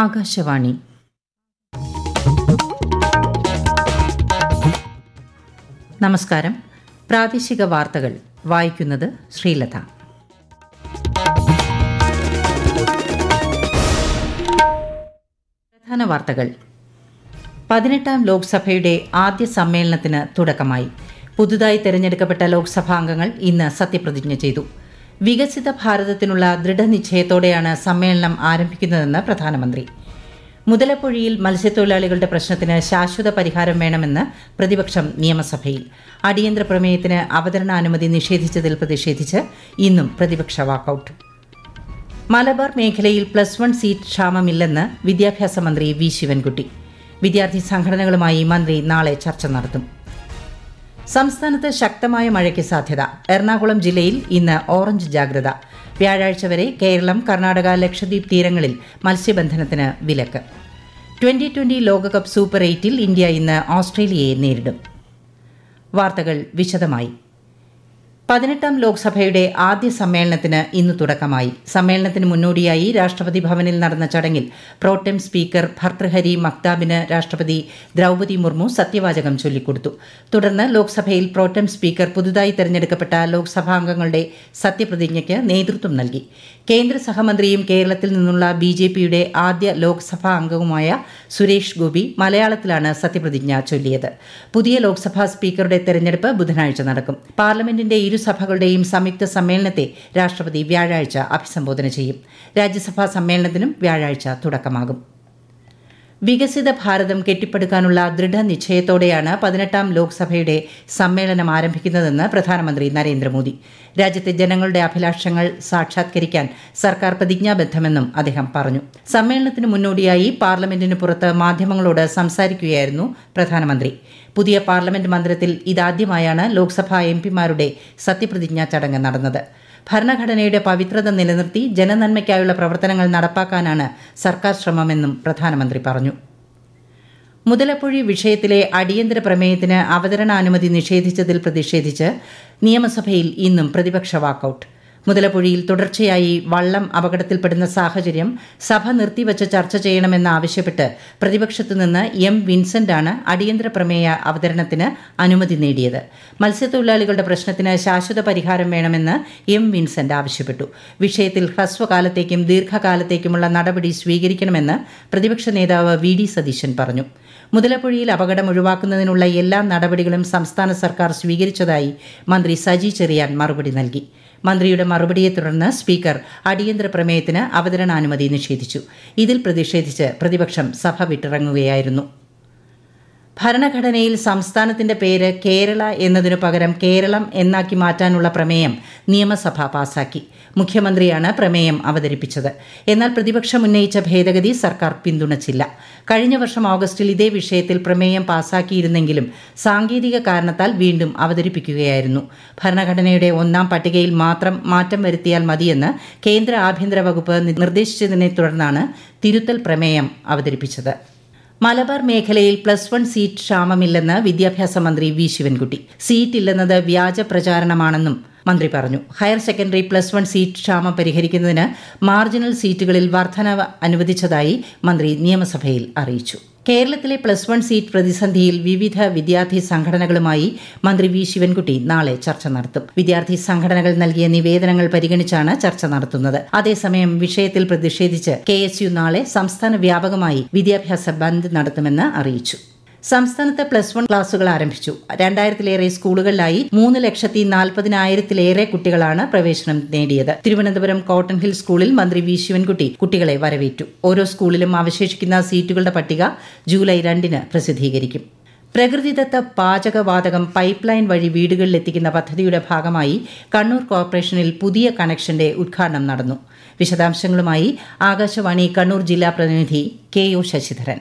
ആകാശവാണി നമസ്കാരം പ്രാദേശിക വാർത്തകൾ വായിക്കുന്നത് ശ്രീലത പ്രധാന വാർത്തകൾ പതിനെട്ടാം ലോക്സഭയുടെ ആദ്യ സമ്മേളനത്തിന് തുടക്കമായി പുതുതായി തെരഞ്ഞെടുക്കപ്പെട്ട ലോക്സഭാംഗങ്ങൾ ഇന്ന് സത്യപ്രതിജ്ഞ ചെയ്തു വികസിത ഭാരതത്തിനുള്ള ദൃഢനിശ്ചയത്തോടെയാണ് സമ്മേളനം ആരംഭിക്കുന്നതെന്ന് പ്രധാനമന്ത്രി മുതലപ്പൊഴിയിൽ മത്സ്യത്തൊഴിലാളികളുടെ പ്രശ്നത്തിന് ശാശ്വത പരിഹാരം വേണമെന്ന് പ്രതിപക്ഷം നിയമസഭയിൽ അടിയന്തര പ്രമേയത്തിന് അവതരണാനുമതി നിഷേധിച്ചതിൽ പ്രതിഷേധിച്ച് ഇന്നും പ്രതിപക്ഷ വാക്കൌട്ട് മലബാർ മേഖലയിൽ പ്ലസ് വൺ സീറ്റ് ക്ഷാമമില്ലെന്ന് വിദ്യാഭ്യാസ മന്ത്രി വി ശിവൻകുട്ടി വിദ്യാർത്ഥി സംഘടനകളുമായി മന്ത്രി നാളെ ചർച്ച നടത്തും സംസ്ഥാനത്ത് ശക്തമായ മഴയ്ക്ക് സാധ്യത എറണാകുളം ജില്ലയിൽ ഇന്ന് ഓറഞ്ച് ജാഗ്രത വ്യാഴാഴ്ച വരെ കേരളം കർണാടക ലക്ഷദ്വീപ് തീരങ്ങളിൽ മത്സ്യബന്ധനത്തിന് വിലക്ക് ട്വന്റി ട്വന്റി ലോകകപ്പ് സൂപ്പർ എയ്റ്റിൽ ഇന്ത്യ ഇന്ന് ഓസ്ട്രേലിയയെ നേരിടും വാർത്തകൾ വിശദമായി പതിനെട്ടാം ലോക്സഭയുടെ ആദ്യ സമ്മേളനത്തിന് ഇന്ന് തുടക്കമായി സമ്മേളനത്തിന് മുന്നോടിയായി രാഷ്ട്രപതി ഭവനിൽ നടന്ന ചടങ്ങിൽ പ്രോട്ടം സ്പീക്കർ ഭർത്തൃഹരി മക്താബിന് രാഷ്ട്രപതി ദ്രൌപതി മുർമു സത്യവാചകം ചൊല്ലിക്കൊടുത്തു തുടർന്ന് ലോക്സഭയിൽ പ്രോട്ടം സ്പീക്കർ പുതുതായി തെരഞ്ഞെടുക്കപ്പെട്ട ലോക്സഭാംഗങ്ങളുടെ സത്യപ്രതിജ്ഞയ്ക്ക് നേതൃത്വം നൽകി കേന്ദ്ര സഹമന്ത്രിയും കേരളത്തിൽ നിന്നുള്ള ബി ജെ പിയുടെ ആദ്യ ലോക്സഭാ അംഗവുമായ സുരേഷ് ഗോപി മലയാളത്തിലാണ് സത്യപ്രതിജ്ഞ ചൊല്ലിയത് പുതിയ ലോക്സഭാ സ്പീക്കറുടെ തെരഞ്ഞെടുപ്പ് ബുധനാഴ്ച നടക്കും പാർലമെന്റിന്റെ ഇരുസഭകളുടെയും സംയുക്ത സമ്മേളനത്തെ രാഷ്ട്രപതി വ്യാഴാഴ്ച അഭിസംബോധന ചെയ്യും രാജ്യസഭാ സമ്മേളനത്തിനും വ്യാഴാഴ്ച തുടക്കമാകും വികസിത ഭാരതം കെട്ടിപ്പടുക്കാനുള്ള ദൃഢനിശ്ചയത്തോടെയാണ് പതിനെട്ടാം ലോക്സഭയുടെ സമ്മേളനം ആരംഭിക്കുന്നതെന്ന് പ്രധാനമന്ത്രി നരേന്ദ്രമോദി രാജ്യത്തെ ജനങ്ങളുടെ അഭിലാഷങ്ങൾ സാക്ഷാത്കരിക്കാൻ സർക്കാർ പ്രതിജ്ഞാബദ്ധമെന്നും അദ്ദേഹം പറഞ്ഞു സമ്മേളനത്തിന് മുന്നോടിയായി പാർലമെന്റിന് പുറത്ത് മാധ്യമങ്ങളോട് സംസാരിക്കുകയായിരുന്നു പ്രധാനമന്ത്രി പുതിയ പാർലമെന്റ് മന്ദിരത്തിൽ ഇതാദ്യമായാണ് ലോക്സഭാ എംപിമാരുടെ സത്യപ്രതിജ്ഞാ ചടങ്ങ് നടന്നത് ഭരണഘടനയുടെ പവിത്രത നിലനിർത്തി ജനനന്മയ്ക്കായുള്ള പ്രവർത്തനങ്ങൾ നടപ്പാക്കാനാണ് സർക്കാർ ശ്രമമെന്നും പ്രധാനമന്ത്രി പറഞ്ഞു മുതലപ്പുഴി വിഷയത്തിലെ അടിയന്തര പ്രമേയത്തിന് അവതരണാനുമതി നിഷേധിച്ചതിൽ പ്രതിഷേധിച്ച് നിയമസഭയിൽ ഇന്നും പ്രതിപക്ഷ വാക്കൌട്ട് മുതലപ്പുഴിയിൽ തുടർച്ചയായി വള്ളം അപകടത്തിൽപ്പെടുന്ന സാഹചര്യം സഭ നിർത്തിവച്ച് ചർച്ച ചെയ്യണമെന്നാവശ്യപ്പെട്ട് പ്രതിപക്ഷത്തു നിന്ന് എം വിൻസെന്റാണ് അടിയന്തര പ്രമേയ അവതരണത്തിന് അനുമതി നേടിയത് മത്സ്യത്തൊഴിലാളികളുടെ പ്രശ്നത്തിന് ശാശ്വത പരിഹാരം വേണമെന്ന് എം വിൻസെന്റ് ആവശ്യപ്പെട്ടു വിഷയത്തിൽ ഹ്രസ്വകാലത്തേക്കും ദീർഘകാലത്തേക്കുമുള്ള നടപടി സ്വീകരിക്കണമെന്ന് പ്രതിപക്ഷ നേതാവ് വി ഡി സതീശൻ പറഞ്ഞു മുതലപ്പുഴിയിൽ അപകടം ഒഴിവാക്കുന്നതിനുള്ള എല്ലാ നടപടികളും സംസ്ഥാന സർക്കാർ സ്വീകരിച്ചതായി മന്ത്രി സജി ചെറിയാൻ മറുപടി നൽകി മന്ത്രിയുടെ മറുപടിയെ തുടർന്ന് സ്പീക്കർ അടിയന്തര പ്രമേയത്തിന് അവതരണാനുമതി നിഷേധിച്ചു ഇതിൽ പ്രതിഷേധിച്ച് പ്രതിപക്ഷം സഭ വിട്ടിറങ്ങുകയായിരുന്നു ഭരണഘടനയിൽ സംസ്ഥാനത്തിന്റെ പേര് കേരള എന്നതിനു പകരം കേരളം എന്നാക്കി മാറ്റാനുള്ള പ്രമേയം നിയമസഭ പാസാക്കി മുഖ്യമന്ത്രിയാണ് പ്രമേയം അവതരിപ്പിച്ചത് എന്നാൽ പ്രതിപക്ഷം ഉന്നയിച്ച ഭേദഗതി സർക്കാർ പിന്തുണച്ചില്ല കഴിഞ്ഞ വർഷം ഓഗസ്റ്റിൽ ഇതേ വിഷയത്തിൽ പ്രമേയം പാസാക്കിയിരുന്നെങ്കിലും സാങ്കേതിക കാരണത്താൽ വീണ്ടും അവതരിപ്പിക്കുകയായിരുന്നു ഭരണഘടനയുടെ ഒന്നാം പട്ടികയിൽ മാത്രം മാറ്റം വരുത്തിയാൽ മതിയെന്ന് കേന്ദ്ര ആഭ്യന്തര വകുപ്പ് നിർദ്ദേശിച്ചതിനെ തുടർന്നാണ് തിരുത്തൽ പ്രമേയം അവതരിപ്പിച്ചത് മലബാർ മേഖലയിൽ പ്ലസ് വൺ സീറ്റ് ക്ഷാമമില്ലെന്ന് വിദ്യാഭ്യാസ മന്ത്രി വി ശിവൻകുട്ടി സീറ്റ് ഇല്ലെന്നത് വ്യാജ പ്രചാരണമാണെന്നും മന്ത്രി പറഞ്ഞു higher secondary plus one seat ക്ഷാമം പരിഹരിക്കുന്നതിന് മാർജിനൽ സീറ്റുകളിൽ വർധനവ് അനുവദിച്ചതായി മന്ത്രി നിയമസഭയിൽ അറിയിച്ചു കേരളത്തിലെ പ്ലസ് വൺ സീറ്റ് പ്രതിസന്ധിയിൽ വിവിധ വിദ്യാർത്ഥി സംഘടനകളുമായി മന്ത്രി വി ശിവൻകുട്ടി നാളെ ചർച്ച നടത്തും വിദ്യാർത്ഥി സംഘടനകൾ നൽകിയ നിവേദനങ്ങൾ പരിഗണിച്ചാണ് ചർച്ച നടത്തുന്നത് അതേസമയം വിഷയത്തിൽ പ്രതിഷേധിച്ച് കെ നാളെ സംസ്ഥാന വ്യാപകമായി വിദ്യാഭ്യാസ ബന്ദ് നടത്തുമെന്ന് അറിയിച്ചു സംസ്ഥാനത്ത് പ്ലസ് വൺ ക്ലാസുകൾ ആരംഭിച്ചു രണ്ടായിരത്തിലേറെ സ്കൂളുകളിലായി മൂന്ന് ലക്ഷത്തി നാൽപ്പതിനായിരത്തിലേറെ കുട്ടികളാണ് പ്രവേശനം നേടിയത് തിരുവനന്തപുരം കോട്ടൺ ഹിൽ സ്കൂളിൽ മന്ത്രി വി ശിവൻകുട്ടി കുട്ടികളെ വരവേറ്റു ഓരോ സ്കൂളിലും അവശേഷിക്കുന്ന സീറ്റുകളുടെ പട്ടിക ജൂലൈ രണ്ടിന് പ്രസിദ്ധീകരിക്കും പ്രകൃതിദത്ത പാചകവാതകം പൈപ്പ് ലൈൻ വഴി വീടുകളിലെത്തിക്കുന്ന പദ്ധതിയുടെ ഭാഗമായി കണ്ണൂർ കോർപ്പറേഷനിൽ പുതിയ കണക്ഷന്റെ ഉദ്ഘാടനം നടന്നു വിശദാംശങ്ങളുമായി ആകാശവാണി കണ്ണൂർ ജില്ലാ പ്രതിനിധി കെ ഒ ശശിധരൻ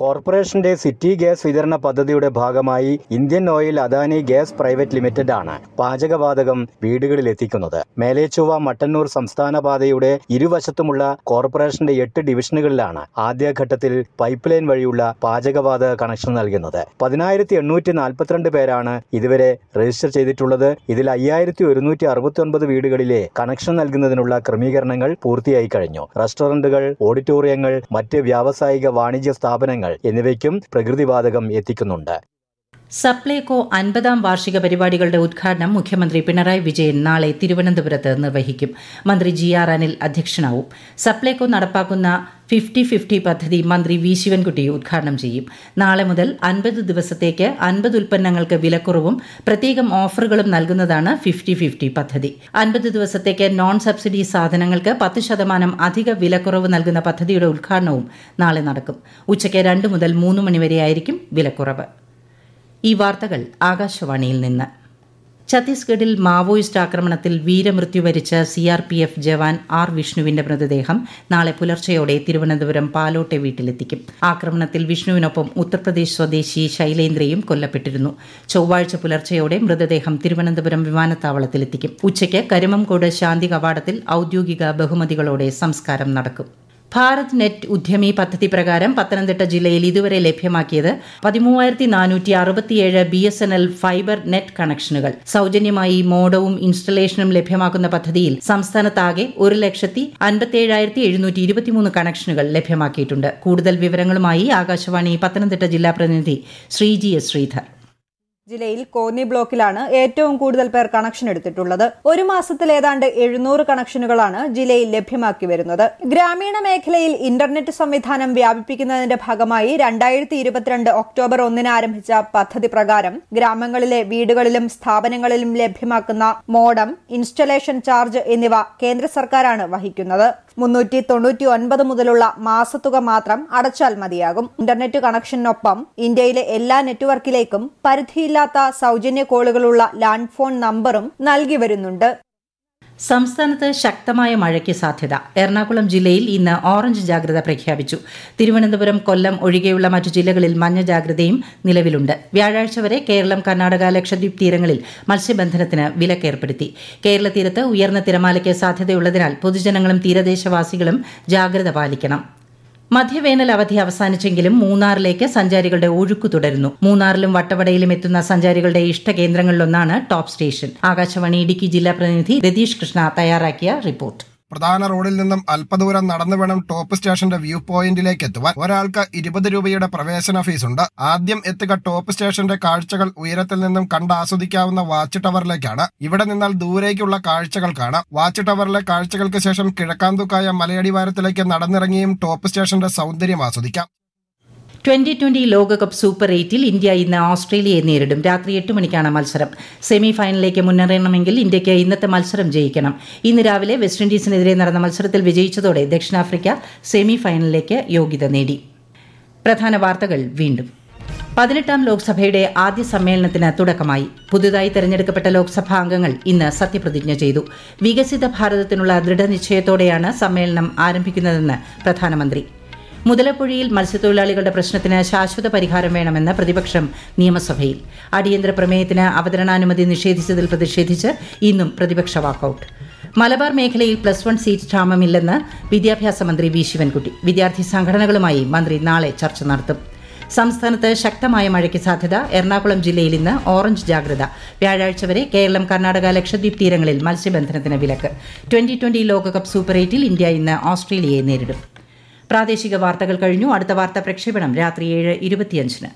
കോർപ്പറേഷന്റെ സിറ്റി ഗ്യാസ് വിതരണ പദ്ധതിയുടെ ഭാഗമായി Indian Oil Adani gas private limited ആണ് പാചകവാതകം വീടുകളിൽ എത്തിക്കുന്നത് മേലേച്ചുവ മട്ടന്നൂർ സംസ്ഥാന പാതയുടെ ഇരുവശത്തുമുള്ള കോർപ്പറേഷന്റെ എട്ട് ഡിവിഷനുകളിലാണ് ആദ്യഘട്ടത്തിൽ പൈപ്പ് ലൈൻ വഴിയുള്ള പാചകവാതക കണക്ഷൻ നൽകുന്നത് പതിനായിരത്തി എണ്ണൂറ്റി നാൽപ്പത്തിരണ്ട് പേരാണ് ഇതുവരെ രജിസ്റ്റർ ചെയ്തിട്ടുള്ളത് ഇതിൽ അയ്യായിരത്തി ഒരുന്നൂറ്റി അറുപത്തി വീടുകളിലെ കണക്ഷൻ നൽകുന്നതിനുള്ള ക്രമീകരണങ്ങൾ പൂർത്തിയായി കഴിഞ്ഞു റെസ്റ്റോറന്റുകൾ ഓഡിറ്റോറിയങ്ങൾ മറ്റ് വ്യാവസായിക വാണിജ്യ സ്ഥാപനങ്ങൾ എന്നിവയ്ക്കും പ്രകൃതിവാതകം എത്തിക്കുന്നുണ്ട് സപ്ലൈകോ അൻപതാം വാർഷിക പരിപാടികളുടെ ഉദ്ഘാടനം മുഖ്യമന്ത്രി പിണറായി വിജയൻ നാളെ തിരുവനന്തപുരത്ത് നിർവഹിക്കും മന്ത്രി ജി ആർ അനിൽ അധ്യക്ഷനാവും സപ്ലൈകോ നടപ്പാക്കുന്ന ഫിഫ്റ്റി ഫിഫ്റ്റി പദ്ധതി മന്ത്രി വി ശിവൻകുട്ടി ഉദ്ഘാടനം ചെയ്യും നാളെ മുതൽ അൻപത് ദിവസത്തേക്ക് അൻപത് ഉൽപ്പന്നങ്ങൾക്ക് വിലക്കുറവും പ്രത്യേകം ഓഫറുകളും നൽകുന്നതാണ് ഫിഫ്റ്റി ഫിഫ്റ്റി പദ്ധതി അൻപത് ദിവസത്തേക്ക് നോൺ സബ്സിഡി സാധനങ്ങൾക്ക് പത്ത് ശതമാനം അധിക വിലക്കുറവ് നൽകുന്ന പദ്ധതിയുടെ ഉദ്ഘാടനവും നാളെ നടക്കും ഉച്ചയ്ക്ക് രണ്ട് മുതൽ മൂന്ന് മണിവരെയായിരിക്കും വിലക്കുറവ് ഈ വാർത്തകൾ ആകാശവാണിയിൽ നിന്ന് ഛത്തീസ്ഗഡിൽ മാവോയിസ്റ്റ് ആക്രമണത്തിൽ വീരമൃത്യു വരിച്ച C R P F jawan R വിഷ്ണുവിന്റെ മൃതദേഹം നാളെ പുലർച്ചെയോടെ തിരുവനന്തപുരം പാലോട്ടെ വീട്ടിലെത്തിക്കും ആക്രമണത്തിൽ വിഷ്ണുവിനൊപ്പം ഉത്തർപ്രദേശ് സ്വദേശി ശൈലേന്ദ്രയും കൊല്ലപ്പെട്ടിരുന്നു ചൊവ്വാഴ്ച പുലർച്ചെയോടെ മൃതദേഹം തിരുവനന്തപുരം വിമാനത്താവളത്തിലെത്തിക്കും ഉച്ചയ്ക്ക് കരിമംകോട് ശാന്തി കവാടത്തിൽ ഔദ്യോഗിക ബഹുമതികളോടെ സംസ്കാരം നടക്കും ഭാരത് നെറ്റ് ഉദ്യമി പദ്ധതി പ്രകാരം പത്തനംതിട്ട ജില്ലയിൽ ഇതുവരെ ലഭ്യമാക്കിയത് പതിമൂവായിരത്തി നാനൂറ്റി അറുപത്തിയേഴ് B S N L fibre net കണക്ഷനുകൾ സൗജന്യമായി മോഡവും ഇൻസ്റ്റലേഷനും ലഭ്യമാക്കുന്ന പദ്ധതിയിൽ സംസ്ഥാനത്താകെ ഒരു ലക്ഷത്തി അൻപത്തിയേഴായിരത്തി എഴുന്നൂറ്റി ഇരുപത്തിമൂന്ന് കണക്ഷനുകൾ ലഭ്യമാക്കിയിട്ടുണ്ട് കൂടുതൽ വിവരങ്ങളുമായി ആകാശവാണി പത്തനംതിട്ട ജില്ലാ പ്രതിനിധി ശ്രീജി എസ് ശ്രീധർ ജില്ലയിൽ കോന്നി ബ്ലോക്കിലാണ് ഏറ്റവും കൂടുതൽ പേർ കണക്ഷൻ എടുത്തിട്ടുള്ളത് ഒരു മാസത്തിൽ ഏതാണ്ട് എഴുന്നൂറ് കണക്ഷനുകളാണ് ജില്ലയിൽ ലഭ്യമാക്കി വരുന്നത് ഗ്രാമീണ മേഖലയിൽ ഇന്റർനെറ്റ് സംവിധാനം വ്യാപിപ്പിക്കുന്നതിന്റെ ഭാഗമായി രണ്ടായിരത്തി ഇരുപത്തിരണ്ട് ഒക്ടോബർ ഒന്നിന് ആരംഭിച്ച പദ്ധതി പ്രകാരം ഗ്രാമങ്ങളിലെ വീടുകളിലും സ്ഥാപനങ്ങളിലും ലഭ്യമാക്കുന്ന മോഡം ഇൻസ്റ്റലേഷൻ ചാർജ് എന്നിവ കേന്ദ്ര സർക്കാരാണ് വഹിക്കുന്നത് മുന്നൂറ്റി തൊണ്ണൂറ്റി ഒൻപത് മുതലുള്ള മാസത്തുക മാത്രം അടച്ചാൽ മതിയാകും ഇന്റർനെറ്റ് കണക്ഷനൊപ്പം ഇന്ത്യയിലെ എല്ലാ നെറ്റ്വർക്കിലേക്കും പരിധിയിൽ ഇല്ലാത്ത സൗജന്യ കോളുകളുള്ള ലാൻഡ് ഫോൺ നമ്പറും നൽകി വരുന്നുണ്ട് സംസ്ഥാനത്ത് ശക്തമായ മഴയ്ക്ക് സാധ്യത എറണാകുളം ജില്ലയിൽ ഇന്ന് ഓറഞ്ച് ജാഗ്രത പ്രഖ്യാപിച്ചു തിരുവനന്തപുരം കൊല്ലം ഒഴികെയുള്ള മറ്റു ജില്ലകളിൽ മഞ്ഞ ജാഗ്രതയും നിലവിലുണ്ട് വ്യാഴാഴ്ച വരെ കേരളം കർണാടക ലക്ഷദ്വീപ് തീരങ്ങളിൽ മത്സ്യബന്ധനത്തിന് വിലക്കേർപ്പെടുത്തി കേരള തീരത്ത് ഉയർന്ന തിരമാലയ്ക്ക് സാധ്യതയുള്ളതിനാൽ പൊതുജനങ്ങളും തീരദേശവാസികളും ജാഗ്രത പാലിക്കണം മധ്യവേനൽ അവധി അവസാനിച്ചെങ്കിലും മൂന്നാറിലേക്ക് സഞ്ചാരികളുടെ ഒഴുക്ക് തുടരുന്നു മൂന്നാറിലും വട്ടവടയിലും എത്തുന്ന സഞ്ചാരികളുടെ കേന്ദ്രങ്ങളിലൊന്നാണ് ടോപ്പ് സ്റ്റേഷൻ ആകാശവാണി ഇടുക്കി ജില്ലാ പ്രതിനിധി രതീഷ് കൃഷ്ണ തയ്യാറാക്കിയ റിപ്പോർട്ട് പ്രധാന റോഡിൽ നിന്നും അല്പദൂരം നടന്നു വേണം ടോപ്പ് സ്റ്റേഷന്റെ വ്യൂ പോയിന്റിലേക്ക് എത്തുവാൻ ഒരാൾക്ക് ഇരുപത് രൂപയുടെ പ്രവേശന ഫീസ് ഉണ്ട് ആദ്യം എത്തുക ടോപ്പ് സ്റ്റേഷന്റെ കാഴ്ചകൾ ഉയരത്തിൽ നിന്നും കണ്ട് ആസ്വദിക്കാവുന്ന വാച്ച് ടവറിലേക്കാണ് ഇവിടെ നിന്നാൽ ദൂരേക്കുള്ള കാഴ്ചകൾ കാണാം വാച്ച് ടവറിലെ കാഴ്ചകൾക്ക് ശേഷം കിഴക്കാന്തുക്കായ മലയടിവാരത്തിലേക്ക് നടന്നിറങ്ങിയും ടോപ്പ് സ്റ്റേഷന്റെ സൗന്ദര്യം ആസ്വദിക്കാം ട്വന്റി ട്വന്റി ലോകകപ്പ് സൂപ്പർ എയ്റ്റിൽ ഇന്ത്യ ഇന്ന് ഓസ്ട്രേലിയയെ നേരിടും രാത്രി എട്ട് മണിക്കാണ് മത്സരം സെമി ഫൈനലിലേക്ക് മുന്നേറണമെങ്കിൽ ഇന്ത്യയ്ക്ക് ഇന്നത്തെ മത്സരം ജയിക്കണം ഇന്ന് രാവിലെ വെസ്റ്റ് ഇൻഡീസിനെതിരെ നടന്ന മത്സരത്തിൽ വിജയിച്ചതോടെ ദക്ഷിണാഫ്രിക്ക സെമി ഫൈനലിലേക്ക് യോഗ്യത നേടി പ്രധാന വാർത്തകൾ വീണ്ടും പതിനെട്ടാം ലോക്സഭയുടെ ആദ്യ സമ്മേളനത്തിന് തുടക്കമായി പുതുതായി തെരഞ്ഞെടുക്കപ്പെട്ട ലോക്സഭാ അംഗങ്ങൾ ഇന്ന് സത്യപ്രതിജ്ഞ ചെയ്തു വികസിത ഭാരതത്തിനുള്ള ദൃഢനിശ്ചയത്തോടെയാണ് സമ്മേളനം ആരംഭിക്കുന്നതെന്ന് പ്രധാനമന്ത്രി മുതലപ്പുഴയിൽ മത്സ്യത്തൊഴിലാളികളുടെ പ്രശ്നത്തിന് ശാശ്വത പരിഹാരം വേണമെന്ന് പ്രതിപക്ഷം നിയമസഭയിൽ അടിയന്തര പ്രമേയത്തിന് അവതരണാനുമതി നിഷേധിച്ചതിൽ പ്രതിഷേധിച്ച് ഇന്നും പ്രതിപക്ഷ വാക്കൌട്ട് മലബാർ മേഖലയിൽ പ്ലസ് വൺ സീറ്റ് ക്ഷാമമില്ലെന്ന് വിദ്യാഭ്യാസ മന്ത്രി വി ശിവൻകുട്ടി വിദ്യാർത്ഥി സംഘടനകളുമായി മന്ത്രി നാളെ ചർച്ച നടത്തും സംസ്ഥാനത്ത് ശക്തമായ മഴയ്ക്ക് സാധ്യത എറണാകുളം ജില്ലയിൽ ഇന്ന് ഓറഞ്ച് ജാഗ്രത വ്യാഴാഴ്ച വരെ കേരളം കർണാടക ലക്ഷദ്വീപ് തീരങ്ങളിൽ മത്സ്യബന്ധനത്തിന് വിലക്ക് ട്വന്റി ട്വന്റി ലോകകപ്പ് സൂപ്പർ എയ്റ്റിൽ ഇന്ത്യ ഇന്ന് ഓസ്ട്രേലിയയെ നേരിടും പ്രാദേശിക വാർത്തകൾ കഴിഞ്ഞു അടുത്ത വാർത്താ പ്രക്ഷേപണം രാത്രി ഏഴ് ഇരുപത്തിയഞ്ചിന്